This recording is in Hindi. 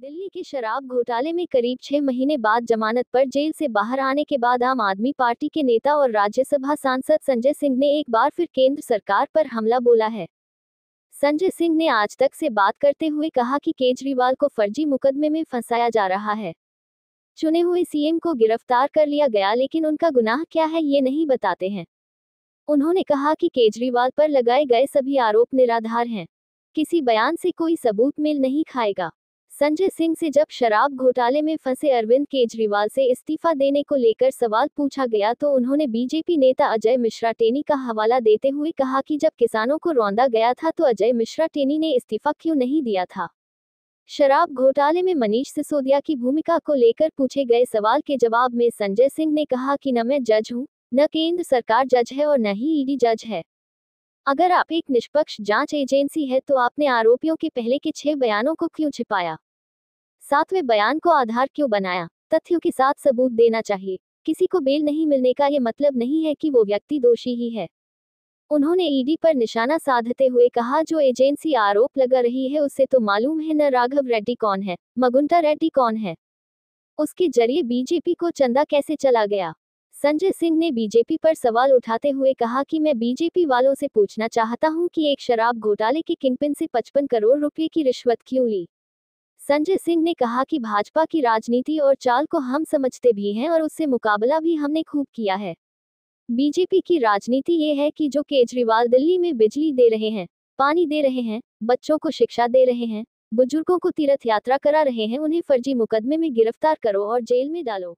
दिल्ली के शराब घोटाले में करीब छह महीने बाद जमानत पर जेल से बाहर आने के बाद आम आदमी पार्टी के नेता और राज्यसभा सांसद संजय सिंह ने एक बार फिर केंद्र सरकार पर हमला बोला है संजय सिंह ने आज तक से बात करते हुए कहा कि केजरीवाल को फर्जी मुकदमे में फंसाया जा रहा है चुने हुए सीएम को गिरफ्तार कर लिया गया लेकिन उनका गुनाह क्या है ये नहीं बताते हैं उन्होंने कहा कि केजरीवाल पर लगाए गए सभी आरोप निराधार हैं किसी बयान से कोई सबूत मिल नहीं खाएगा संजय सिंह से जब शराब घोटाले में फंसे अरविंद केजरीवाल से इस्तीफा देने को लेकर सवाल पूछा गया तो उन्होंने बीजेपी नेता अजय मिश्रा टेनी का हवाला देते हुए कहा कि जब किसानों को रौंदा गया था तो अजय मिश्रा टेनी ने इस्तीफा क्यों नहीं दिया था शराब घोटाले में मनीष सिसोदिया की भूमिका को लेकर पूछे गए सवाल के जवाब में संजय सिंह ने कहा कि न मैं जज हूँ न केंद्र सरकार जज है और न ही ईडी जज है अगर आप एक निष्पक्ष जांच एजेंसी है तो आपने आरोपियों के पहले के छह बयानों को क्यों छिपाया सातवें बयान को आधार क्यों बनाया तथ्यों के साथ सबूत देना चाहिए किसी को बेल नहीं मिलने का ये मतलब नहीं है कि वो व्यक्ति दोषी ही है उन्होंने ईडी पर निशाना साधते हुए कहा जो एजेंसी आरोप लगा रही है उससे तो मालूम है न राघव रेड्डी कौन है मगुंटा रेड्डी कौन है उसके जरिए बीजेपी को चंदा कैसे चला गया संजय सिंह ने बीजेपी पर सवाल उठाते हुए कहा कि मैं बीजेपी वालों से पूछना चाहता हूं कि एक शराब घोटाले के किनपिन से 55 करोड़ रुपए की रिश्वत क्यों ली संजय सिंह ने कहा कि भाजपा की राजनीति और चाल को हम समझते भी हैं और उससे मुकाबला भी हमने खूब किया है बीजेपी की राजनीति ये है कि जो केजरीवाल दिल्ली में बिजली दे रहे हैं पानी दे रहे हैं बच्चों को शिक्षा दे रहे हैं बुजुर्गों को तीर्थ यात्रा करा रहे हैं उन्हें फर्जी मुकदमे में गिरफ्तार करो और जेल में डालो